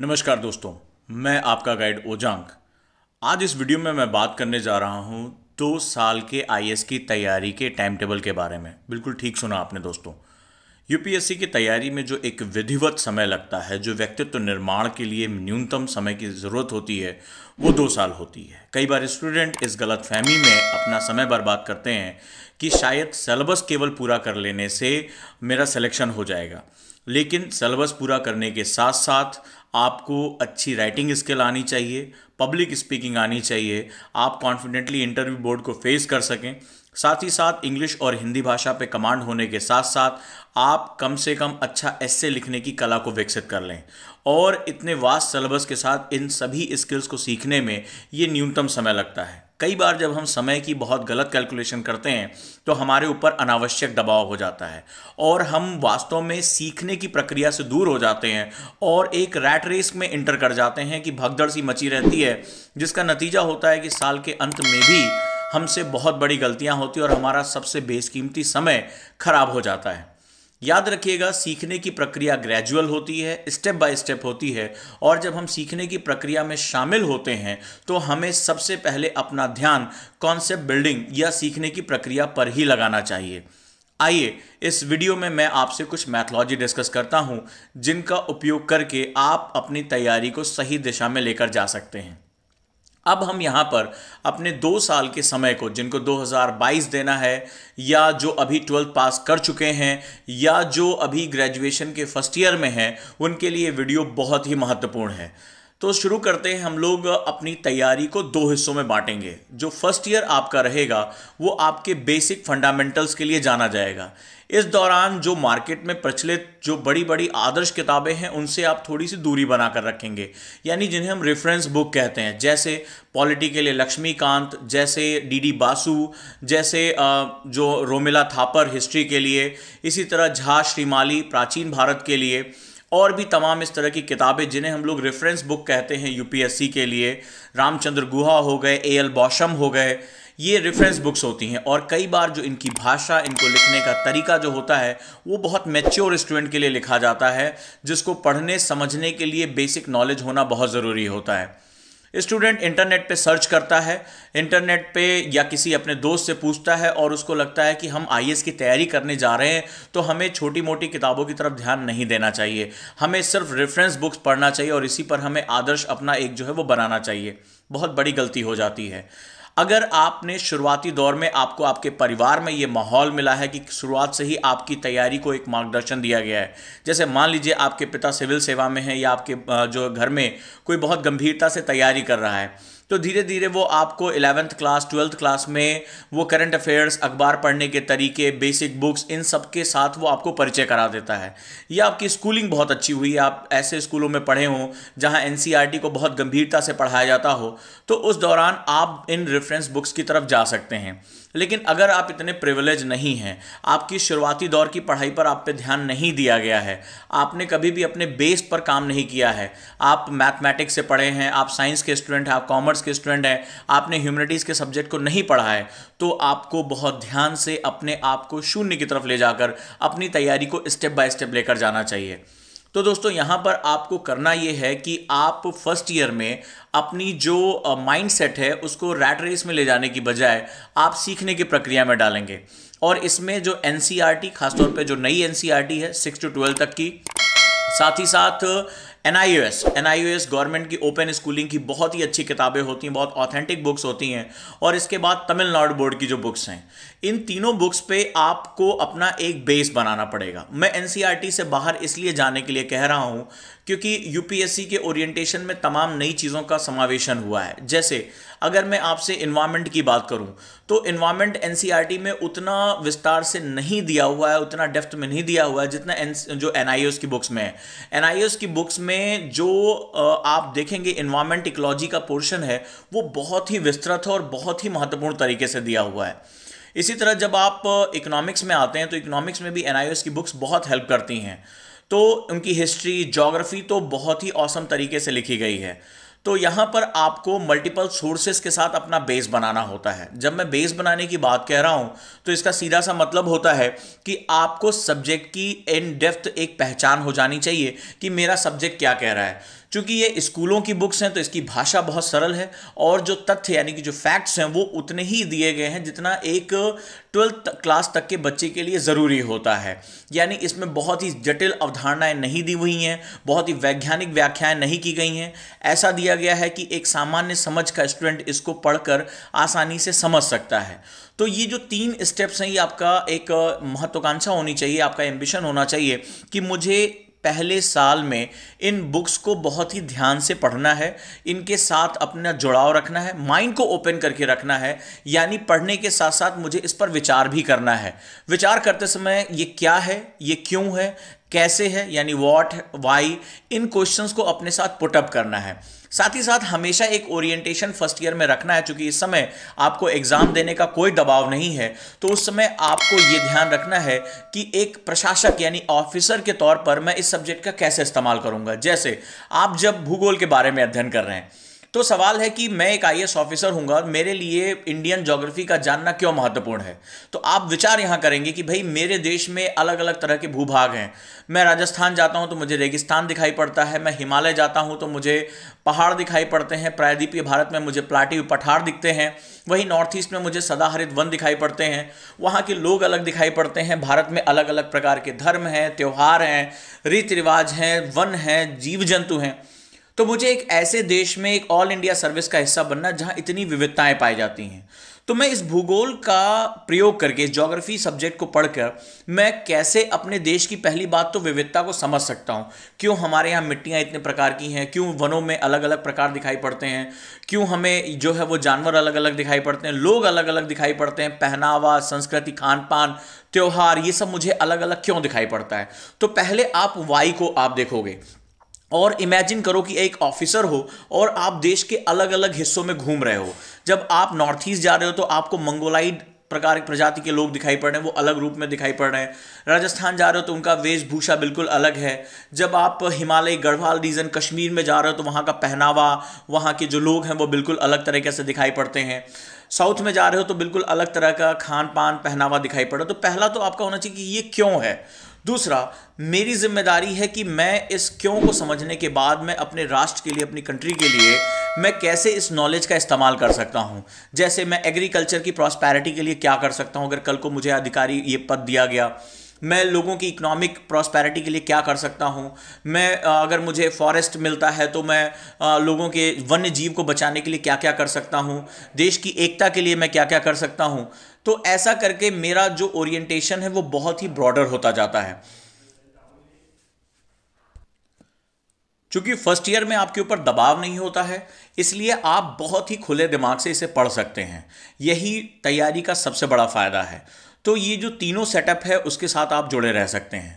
नमस्कार दोस्तों मैं आपका गाइड ओजांक आज इस वीडियो में मैं बात करने जा रहा हूँ दो साल के आई की तैयारी के टाइम टेबल के बारे में बिल्कुल ठीक सुना आपने दोस्तों यूपीएससी की तैयारी में जो एक विधिवत समय लगता है जो व्यक्तित्व निर्माण के लिए न्यूनतम समय की ज़रूरत होती है वो दो साल होती है कई बार स्टूडेंट इस गलत फहमी में अपना समय बर्बाद करते हैं कि शायद सिलेबस केवल पूरा कर लेने से मेरा सिलेक्शन हो जाएगा लेकिन सिलेबस पूरा करने के साथ साथ आपको अच्छी राइटिंग स्किल आनी चाहिए पब्लिक स्पीकिंग आनी चाहिए आप कॉन्फिडेंटली इंटरव्यू बोर्ड को फेस कर सकें साथ ही साथ इंग्लिश और हिंदी भाषा पे कमांड होने के साथ साथ आप कम से कम अच्छा ऐसे लिखने की कला को विकसित कर लें और इतने वास्ट सिलेबस के साथ इन सभी स्किल्स को सीखने में ये न्यूनतम समय लगता है कई बार जब हम समय की बहुत गलत कैलकुलेशन करते हैं तो हमारे ऊपर अनावश्यक दबाव हो जाता है और हम वास्तव में सीखने की प्रक्रिया से दूर हो जाते हैं और एक रैट रेस में इंटर कर जाते हैं कि भगदड़ सी मची रहती है जिसका नतीजा होता है कि साल के अंत में भी हमसे बहुत बड़ी गलतियां होती हैं और हमारा सबसे बेशकीमती समय खराब हो जाता है याद रखिएगा सीखने की प्रक्रिया ग्रेजुअल होती है स्टेप बाय स्टेप होती है और जब हम सीखने की प्रक्रिया में शामिल होते हैं तो हमें सबसे पहले अपना ध्यान कॉन्सेप्ट बिल्डिंग या सीखने की प्रक्रिया पर ही लगाना चाहिए आइए इस वीडियो में मैं आपसे कुछ मैथोलॉजी डिस्कस करता हूं जिनका उपयोग करके आप अपनी तैयारी को सही दिशा में लेकर जा सकते हैं अब हम यहाँ पर अपने दो साल के समय को जिनको 2022 देना है या जो अभी ट्वेल्थ पास कर चुके हैं या जो अभी ग्रेजुएशन के फर्स्ट ईयर में हैं उनके लिए वीडियो बहुत ही महत्वपूर्ण है तो शुरू करते हैं हम लोग अपनी तैयारी को दो हिस्सों में बांटेंगे जो फर्स्ट ईयर आपका रहेगा वो आपके बेसिक फंडामेंटल्स के लिए जाना जाएगा इस दौरान जो मार्केट में प्रचलित जो बड़ी बड़ी आदर्श किताबें हैं उनसे आप थोड़ी सी दूरी बना कर रखेंगे यानी जिन्हें हम रेफरेंस बुक कहते हैं जैसे पॉलिटी के लिए लक्ष्मीकांत जैसे डी डी बासु जैसे जो रोमिला थापर हिस्ट्री के लिए इसी तरह झा श्रीमाली प्राचीन भारत के लिए और भी तमाम इस तरह की किताबें जिन्हें हम लोग रेफरेंस बुक कहते हैं यूपीएससी के लिए रामचंद्र गुहा हो गए ए एल बौशम हो गए ये रेफरेंस बुक्स होती हैं और कई बार जो इनकी भाषा इनको लिखने का तरीका जो होता है वो बहुत मेच्योर स्टूडेंट के लिए लिखा जाता है जिसको पढ़ने समझने के लिए बेसिक नॉलेज होना बहुत ज़रूरी होता है स्टूडेंट इंटरनेट पे सर्च करता है इंटरनेट पे या किसी अपने दोस्त से पूछता है और उसको लगता है कि हम आई की तैयारी करने जा रहे हैं तो हमें छोटी मोटी किताबों की तरफ ध्यान नहीं देना चाहिए हमें सिर्फ रेफरेंस बुक्स पढ़ना चाहिए और इसी पर हमें आदर्श अपना एक जो है वो बनाना चाहिए बहुत बड़ी गलती हो जाती है अगर आपने शुरुआती दौर में आपको आपके परिवार में ये माहौल मिला है कि शुरुआत से ही आपकी तैयारी को एक मार्गदर्शन दिया गया है जैसे मान लीजिए आपके पिता सिविल सेवा में हैं या आपके जो घर में कोई बहुत गंभीरता से तैयारी कर रहा है तो धीरे धीरे वो आपको इलेवेंथ क्लास ट्वेल्थ क्लास में वो करंट अफेयर्स अखबार पढ़ने के तरीके बेसिक बुक्स इन सब के साथ वो आपको परिचय करा देता है या आपकी स्कूलिंग बहुत अच्छी हुई आप ऐसे स्कूलों में पढ़े हों जहाँ एन e को बहुत गंभीरता से पढ़ाया जाता हो तो उस दौरान आप इन रेफरेंस बुक्स की तरफ जा सकते हैं लेकिन अगर आप इतने प्रिविलेज नहीं हैं आपकी शुरुआती दौर की पढ़ाई पर आप पे ध्यान नहीं दिया गया है आपने कभी भी अपने बेस पर काम नहीं किया है आप मैथमेटिक्स से पढ़े हैं आप साइंस के स्टूडेंट हैं आप कॉमर्स के स्टूडेंट हैं आपने ह्यूमनिटीज़ के सब्जेक्ट को नहीं पढ़ा है तो आपको बहुत ध्यान से अपने आप को शून्य की तरफ ले जाकर अपनी तैयारी को स्टेप बाय स्टेप लेकर जाना चाहिए तो दोस्तों यहाँ पर आपको करना ये है कि आप फर्स्ट ईयर में अपनी जो माइंड सेट है उसको रैट रेस में ले जाने की बजाय आप सीखने की प्रक्रिया में डालेंगे और इसमें जो एन e खासतौर पर जो नई एन e है सिक्स टू ट्वेल्थ तक की साथ ही साथ N I U S N I U S government की ओपन स्कूलिंग की बहुत ही अच्छी किताबें होती हैं बहुत ऑथेंटिक बुक्स होती हैं और इसके बाद तमिलनाडु बोर्ड की जो बुक्स हैं इन तीनों बुक्स पे आपको अपना एक बेस बनाना पड़ेगा मैं एन e से बाहर इसलिए जाने के लिए कह रहा हूँ क्योंकि यूपीएससी के ओरिएंटेशन में तमाम नई चीज़ों का समावेशन हुआ है जैसे अगर मैं आपसे इन्वायरमेंट की बात करूँ तो इन्वायरमेंट एन e में उतना विस्तार से नहीं दिया हुआ है उतना डेफ्थ में नहीं दिया हुआ है जितना एन जो एन की बुक्स में है एन की बुक्स में जो आप देखेंगे इन्वामेंट इकोलॉजी का पोर्शन है वो बहुत ही विस्तृत है और बहुत ही महत्वपूर्ण तरीके से दिया हुआ है इसी तरह जब आप इकोनॉमिक्स में आते हैं तो इकोनॉमिक्स में भी एन की बुक्स बहुत हेल्प करती हैं तो उनकी हिस्ट्री जोग्राफी तो बहुत ही औसम तरीके से लिखी गई है तो यहां पर आपको मल्टीपल सोर्सेस के साथ अपना बेस बनाना होता है जब मैं बेस बनाने की बात कह रहा हूं तो इसका सीधा सा मतलब होता है कि आपको सब्जेक्ट की इन डेप्थ एक पहचान हो जानी चाहिए कि मेरा सब्जेक्ट क्या कह रहा है चूंकि ये स्कूलों की बुक्स हैं तो इसकी भाषा बहुत सरल है और जो तथ्य यानी कि जो फैक्ट्स हैं वो उतने ही दिए गए हैं जितना एक ट्वेल्थ क्लास तक के बच्चे के लिए ज़रूरी होता है यानी इसमें बहुत ही जटिल अवधारणाएं नहीं दी हुई हैं बहुत ही वैज्ञानिक व्याख्याएं नहीं की गई हैं ऐसा दिया गया है कि एक सामान्य समझ का स्टूडेंट इसको पढ़कर आसानी से समझ सकता है तो ये जो तीन स्टेप्स हैं ये आपका एक महत्वाकांक्षा होनी चाहिए आपका एम्बिशन होना चाहिए कि मुझे पहले साल में इन बुक्स को बहुत ही ध्यान से पढ़ना है इनके साथ अपना जुड़ाव रखना है माइंड को ओपन करके रखना है यानी पढ़ने के साथ साथ मुझे इस पर विचार भी करना है विचार करते समय ये क्या है ये क्यों है कैसे है यानी वॉट वाई इन क्वेश्चंस को अपने साथ पुटअप करना है साथ ही साथ हमेशा एक ओरिएंटेशन फर्स्ट ईयर में रखना है क्योंकि इस समय आपको एग्जाम देने का कोई दबाव नहीं है तो उस समय आपको ये ध्यान रखना है कि एक प्रशासक यानी ऑफिसर के तौर पर मैं इस सब्जेक्ट का कैसे इस्तेमाल करूंगा जैसे आप जब भूगोल के बारे में अध्ययन कर रहे हैं तो सवाल है कि मैं एक आई ऑफिसर हूँ और मेरे लिए इंडियन जोग्राफी का जानना क्यों महत्वपूर्ण है तो आप विचार यहाँ करेंगे कि भाई मेरे देश में अलग अलग तरह के भूभाग हैं मैं राजस्थान जाता हूँ तो मुझे रेगिस्तान दिखाई पड़ता है मैं हिमालय जाता हूँ तो मुझे पहाड़ दिखाई पड़ते हैं प्रायद्वीपीय भारत में मुझे प्लाटी पठार दिखते हैं वहीं नॉर्थ ईस्ट में मुझे सदाहरित वन दिखाई पड़ते हैं वहाँ के लोग अलग दिखाई पड़ते हैं भारत में अलग अलग प्रकार के धर्म हैं त्यौहार हैं रीति रिवाज हैं वन हैं जीव जंतु हैं तो मुझे एक ऐसे देश में एक ऑल इंडिया सर्विस का हिस्सा बनना जहां इतनी विविधताएं पाई जाती हैं तो मैं इस भूगोल का प्रयोग करके ज्योग्राफी सब्जेक्ट को पढ़कर मैं कैसे अपने देश की पहली बात तो विविधता को समझ सकता हूँ क्यों हमारे यहाँ मिट्टियाँ इतने प्रकार की हैं क्यों वनों में अलग अलग प्रकार दिखाई पड़ते हैं क्यों हमें जो है वो जानवर अलग अलग दिखाई पड़ते हैं लोग अलग अलग दिखाई पड़ते हैं पहनावा संस्कृति खान पान त्यौहार ये सब मुझे अलग अलग क्यों दिखाई पड़ता है तो पहले आप वाई को आप देखोगे और इमेजिन करो कि एक ऑफिसर हो और आप देश के अलग अलग हिस्सों में घूम रहे हो जब आप नॉर्थ ईस्ट जा रहे हो तो आपको मंगोलाइड प्रकार प्रजाति के लोग दिखाई पड़ रहे हैं वो अलग रूप में दिखाई पड़ रहे हैं राजस्थान जा रहे हो तो उनका वेशभूषा बिल्कुल अलग है जब आप हिमालय गढ़वाल रीजन कश्मीर में जा रहे हो तो वहाँ का पहनावा वहाँ के जो लोग हैं वो बिल्कुल अलग तरीके से दिखाई पड़ते हैं साउथ में जा रहे हो तो बिल्कुल अलग तरह का खान पान पहनावा दिखाई पड़ रहा तो पहला तो आपका होना चाहिए कि ये क्यों है दूसरा मेरी जिम्मेदारी है कि मैं इस क्यों को समझने के बाद मैं अपने राष्ट्र के लिए अपनी कंट्री के लिए मैं कैसे इस नॉलेज का इस्तेमाल कर सकता हूँ जैसे मैं एग्रीकल्चर की प्रॉस्पैरिटी के लिए क्या कर सकता हूँ अगर कल को मुझे अधिकारी ये पद दिया गया मैं लोगों की इकोनॉमिक प्रॉस्पैरिटी के लिए क्या कर सकता हूँ मैं अगर मुझे फॉरेस्ट मिलता है तो मैं लोगों के वन्य जीव को बचाने के लिए क्या क्या कर सकता हूँ देश की एकता के लिए मैं क्या क्या कर सकता हूँ तो ऐसा करके मेरा जो ओरिएंटेशन है वो बहुत ही ब्रॉडर होता जाता है चूंकि फर्स्ट ईयर में आपके ऊपर दबाव नहीं होता है इसलिए आप बहुत ही खुले दिमाग से इसे पढ़ सकते हैं यही तैयारी का सबसे बड़ा फ़ायदा है तो ये जो तीनों सेटअप है उसके साथ आप जुड़े रह सकते हैं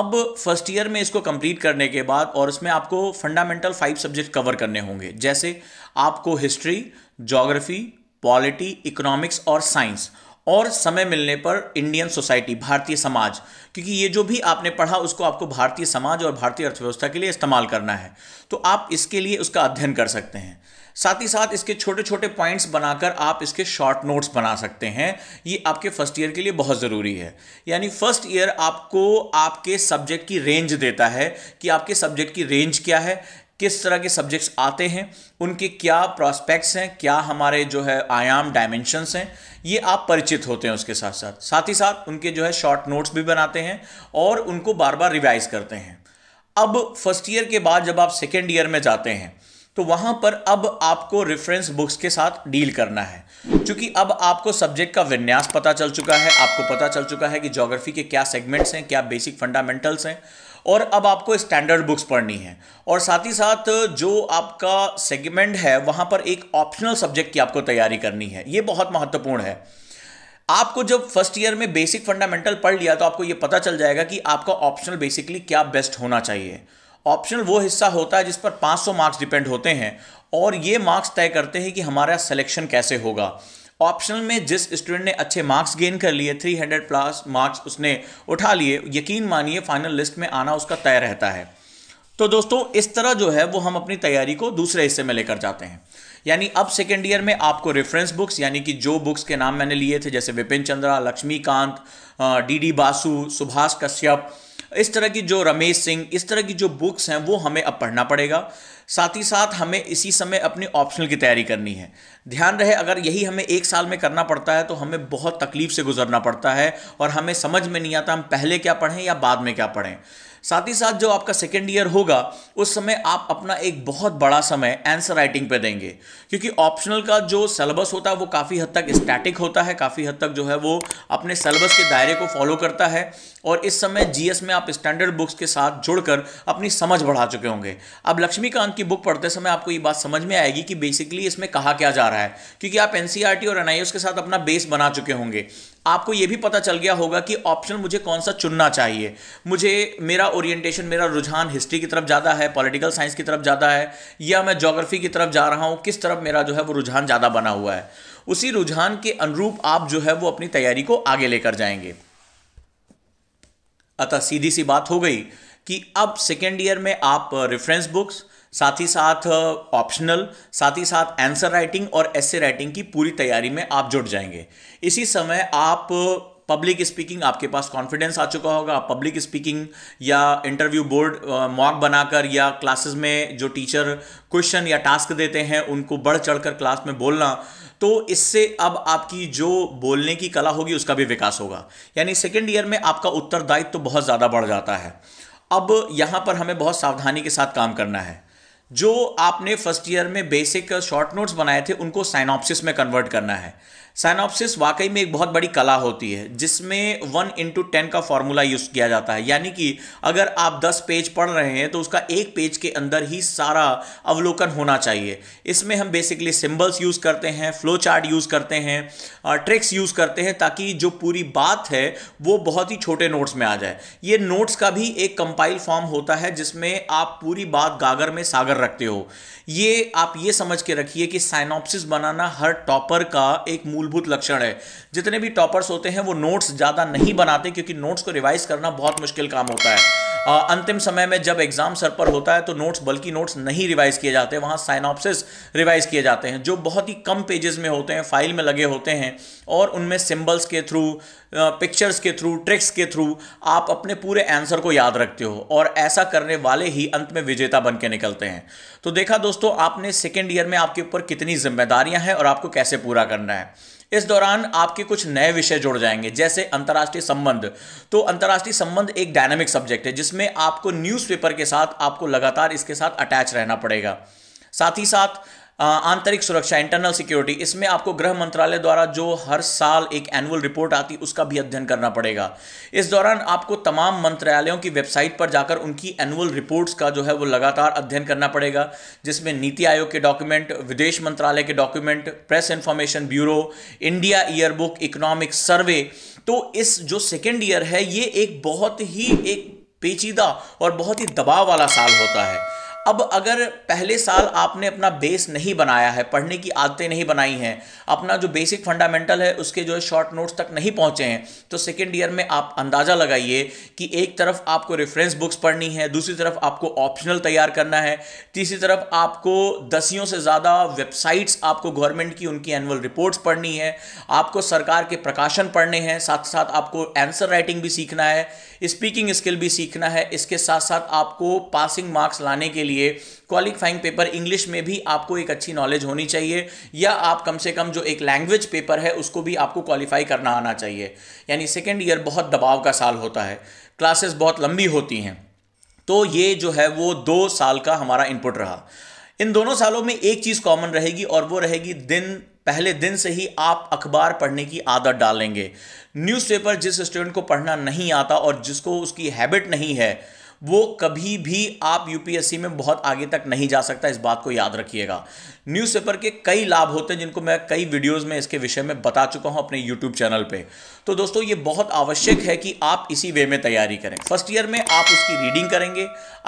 अब फर्स्ट ईयर में इसको कंप्लीट करने के बाद और इसमें आपको फंडामेंटल फाइव सब्जेक्ट कवर करने होंगे जैसे आपको हिस्ट्री जोग्राफी पॉलिटी इकोनॉमिक्स और साइंस और समय मिलने पर इंडियन सोसाइटी भारतीय समाज क्योंकि ये जो भी आपने पढ़ा उसको आपको भारतीय समाज और भारतीय अर्थव्यवस्था के लिए इस्तेमाल करना है तो आप इसके लिए उसका अध्ययन कर सकते हैं साथ ही साथ इसके छोटे छोटे पॉइंट्स बनाकर आप इसके शॉर्ट नोट्स बना सकते हैं ये आपके फर्स्ट ईयर के लिए बहुत ज़रूरी है यानी फर्स्ट ईयर आपको आपके सब्जेक्ट की रेंज देता है कि आपके सब्जेक्ट की रेंज क्या है किस तरह के सब्जेक्ट्स आते हैं उनके क्या प्रॉस्पेक्ट्स हैं क्या हमारे जो है आयाम डायमेंशंस हैं ये आप परिचित होते हैं उसके साथ साथ साथ ही साथ उनके जो है शॉर्ट नोट्स भी बनाते हैं और उनको बार बार रिवाइज करते हैं अब फर्स्ट ईयर के बाद जब आप सेकेंड ईयर में जाते हैं तो वहाँ पर अब आपको रेफरेंस बुक्स के साथ डील करना है क्योंकि अब आपको सब्जेक्ट का विन्यास पता चल चुका है आपको पता चल चुका है कि जोग्राफी के क्या सेगमेंट्स हैं क्या बेसिक फंडामेंटल्स हैं और अब आपको स्टैंडर्ड बुक्स पढ़नी है और साथ ही साथ जो आपका सेगमेंट है वहां पर एक ऑप्शनल सब्जेक्ट की आपको तैयारी करनी है ये बहुत महत्वपूर्ण है आपको जब फर्स्ट ईयर में बेसिक फंडामेंटल पढ़ लिया तो आपको ये पता चल जाएगा कि आपका ऑप्शनल बेसिकली क्या बेस्ट होना चाहिए ऑप्शनल वो हिस्सा होता है जिस पर 500 मार्क्स डिपेंड होते हैं और ये मार्क्स तय करते हैं कि हमारा सिलेक्शन कैसे होगा ऑप्शनल में जिस स्टूडेंट ने अच्छे मार्क्स गेन कर लिए 300 प्लस मार्क्स उसने उठा लिए यकीन मानिए फाइनल लिस्ट में आना उसका तय रहता है तो दोस्तों इस तरह जो है वो हम अपनी तैयारी को दूसरे हिस्से में लेकर जाते हैं यानी अब सेकेंड ईयर में आपको रेफरेंस बुक्स यानी कि जो बुक्स के नाम मैंने लिए थे जैसे विपिन चंद्रा लक्ष्मीकांत डी डी बासु सुभाष कश्यप इस तरह की जो रमेश सिंह इस तरह की जो बुक्स हैं वो हमें अब पढ़ना पड़ेगा साथ ही साथ हमें इसी समय अपने ऑप्शनल की तैयारी करनी है ध्यान रहे अगर यही हमें एक साल में करना पड़ता है तो हमें बहुत तकलीफ से गुजरना पड़ता है और हमें समझ में नहीं आता हम पहले क्या पढ़ें या बाद में क्या पढ़ें साथ ही साथ जो आपका सेकेंड ईयर होगा उस समय आप अपना एक बहुत बड़ा समय आंसर राइटिंग पे देंगे क्योंकि ऑप्शनल का जो सिलेबस होता है वो काफ़ी हद तक स्टैटिक होता है काफ़ी हद तक जो है वो अपने सिलेबस के दायरे को फॉलो करता है और इस समय जीएस में आप स्टैंडर्ड बुक्स के साथ जुड़कर अपनी समझ बढ़ा चुके होंगे अब लक्ष्मीकांत की बुक पढ़ते समय आपको ये बात समझ में आएगी कि बेसिकली इसमें कहा क्या जा रहा है क्योंकि आप एन e और एनआईएस के साथ अपना बेस बना चुके होंगे आपको यह भी पता चल गया होगा कि ऑप्शन मुझे कौन सा चुनना चाहिए मुझे मेरा ओरिएंटेशन मेरा रुझान हिस्ट्री की तरफ ज़्यादा है पॉलिटिकल साइंस की तरफ ज़्यादा है या मैं जोग्राफी की तरफ जा रहा हूँ किस तरफ मेरा जो है वो रुझान ज़्यादा बना हुआ है उसी रुझान के अनुरूप आप जो है वो अपनी तैयारी को आगे लेकर जाएंगे अतः सीधी सी बात हो गई कि अब सेकेंड ईयर में आप रेफरेंस बुक्स साथ ही साथ ऑप्शनल साथ ही साथ आंसर राइटिंग और एस राइटिंग की पूरी तैयारी में आप जुट जाएंगे इसी समय आप पब्लिक स्पीकिंग आपके पास कॉन्फिडेंस आ चुका होगा पब्लिक स्पीकिंग या इंटरव्यू बोर्ड मॉक बनाकर या क्लासेस में जो टीचर क्वेश्चन या टास्क देते हैं उनको बढ़ चढ़कर क्लास में बोलना तो इससे अब आपकी जो बोलने की कला होगी उसका भी विकास होगा यानी सेकेंड ईयर में आपका उत्तरदायित्व तो बहुत ज़्यादा बढ़ जाता है अब यहाँ पर हमें बहुत सावधानी के साथ काम करना है जो आपने फर्स्ट ईयर में बेसिक शॉर्ट नोट्स बनाए थे उनको साइनॉप्सिस में कन्वर्ट करना है साइनॉप्सिस वाकई में एक बहुत बड़ी कला होती है जिसमें वन इंटू टेन का फॉर्मूला यूज़ किया जाता है यानी कि अगर आप दस पेज पढ़ रहे हैं तो उसका एक पेज के अंदर ही सारा अवलोकन होना चाहिए इसमें हम बेसिकली सिंबल्स यूज़ करते हैं फ्लो चार्ट यूज़ करते हैं ट्रिक्स यूज़ करते हैं ताकि जो पूरी बात है वो बहुत ही छोटे नोट्स में आ जाए ये नोट्स का भी एक कंपाइल फॉर्म होता है जिसमें आप पूरी बात गागर में सागर रखते हो ये आप ये समझ के रखिए कि साइनॉप्सिस बनाना हर टॉपर का एक मूल मूलभूत लक्षण है जितने भी टॉपर्स होते हैं वो नोट्स ज़्यादा नहीं बनाते क्योंकि नोट्स को रिवाइज करना बहुत मुश्किल काम होता है आ, अंतिम समय में जब एग्जाम सर पर होता है तो नोट्स बल्कि नोट्स नहीं रिवाइज किए जाते वहां साइनॉप्सिस रिवाइज किए जाते हैं जो बहुत ही कम पेजेस में होते हैं फाइल में लगे होते हैं और उनमें सिंबल्स के थ्रू पिक्चर्स के थ्रू ट्रिक्स के थ्रू आप अपने पूरे आंसर को याद रखते हो और ऐसा करने वाले ही अंत में विजेता बन के निकलते हैं तो देखा दोस्तों आपने सेकेंड ईयर में आपके ऊपर कितनी जिम्मेदारियां हैं और आपको कैसे पूरा करना है इस दौरान आपके कुछ नए विषय जुड़ जाएंगे जैसे अंतर्राष्ट्रीय संबंध तो अंतर्राष्ट्रीय संबंध एक डायनेमिक सब्जेक्ट है जिसमें आपको न्यूज़पेपर के साथ आपको लगातार इसके साथ अटैच रहना पड़ेगा साथ ही साथ आंतरिक सुरक्षा इंटरनल सिक्योरिटी इसमें आपको गृह मंत्रालय द्वारा जो हर साल एक एनुअल रिपोर्ट आती उसका भी अध्ययन करना पड़ेगा इस दौरान आपको तमाम मंत्रालयों की वेबसाइट पर जाकर उनकी एनुअल रिपोर्ट्स का जो है वो लगातार अध्ययन करना पड़ेगा जिसमें नीति आयोग के डॉक्यूमेंट विदेश मंत्रालय के document press information bureau India yearbook economic survey तो इस जो सेकेंड ईयर है ये एक बहुत ही एक पेचीदा और बहुत ही दबाव वाला साल होता है अब अगर पहले साल आपने अपना बेस नहीं बनाया है पढ़ने की आदतें नहीं बनाई हैं अपना जो बेसिक फंडामेंटल है उसके जो है शॉर्ट नोट्स तक नहीं पहुंचे हैं तो सेकेंड ईयर में आप अंदाज़ा लगाइए कि एक तरफ आपको रेफरेंस बुक्स पढ़नी है दूसरी तरफ आपको ऑप्शनल तैयार करना है तीसरी तरफ आपको दसियों से ज़्यादा वेबसाइट्स आपको गवर्नमेंट की उनकी एनुअल रिपोर्ट्स पढ़नी है आपको सरकार के प्रकाशन पढ़ने हैं साथ साथ आपको आंसर राइटिंग भी सीखना है स्पीकिंग स्किल भी सीखना है इसके साथ साथ आपको पासिंग मार्क्स लाने के लिए क्वालिफाइंग पेपर इंग्लिश में भी आपको एक अच्छी नॉलेज होनी चाहिए या आप कम से कम जो एक लैंग्वेज पेपर है उसको भी आपको क्वालिफाई करना आना चाहिए यानी सेकेंड ईयर बहुत दबाव का साल होता है क्लासेस बहुत लंबी होती हैं तो ये जो है वो दो साल का हमारा इनपुट रहा इन दोनों सालों में एक चीज़ कॉमन रहेगी और वो रहेगी दिन पहले दिन से ही आप अखबार पढ़ने की आदत डालेंगे न्यूज़पेपर जिस स्टूडेंट को पढ़ना नहीं आता और जिसको उसकी हैबिट नहीं है वो कभी भी आप यूपीएससी में बहुत आगे तक नहीं जा सकता इस बात को याद रखिएगा न्यूज़पेपर के कई लाभ होते हैं जिनको मैं कई वीडियोस में इसके विषय में बता चुका हूं अपने यूट्यूब चैनल पर तो दोस्तों ये बहुत आवश्यक है कि आप इसी वे में तैयारी करें फर्स्ट ईयर में आप उसकी रीडिंग करेंगे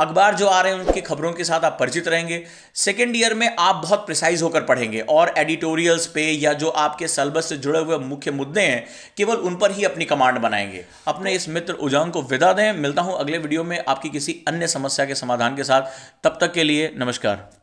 अखबार जो आ रहे हैं उनकी खबरों के साथ आप परिचित रहेंगे सेकेंड ईयर में आप बहुत प्रिसाइज होकर पढ़ेंगे और एडिटोरियल्स पे या जो आपके सलबस से जुड़े हुए मुख्य मुद्दे हैं केवल उन पर ही अपनी कमांड बनाएंगे अपने इस मित्र उजांग को विदा दें मिलता हूँ अगले वीडियो में आपकी किसी अन्य समस्या के समाधान के साथ तब तक के लिए नमस्कार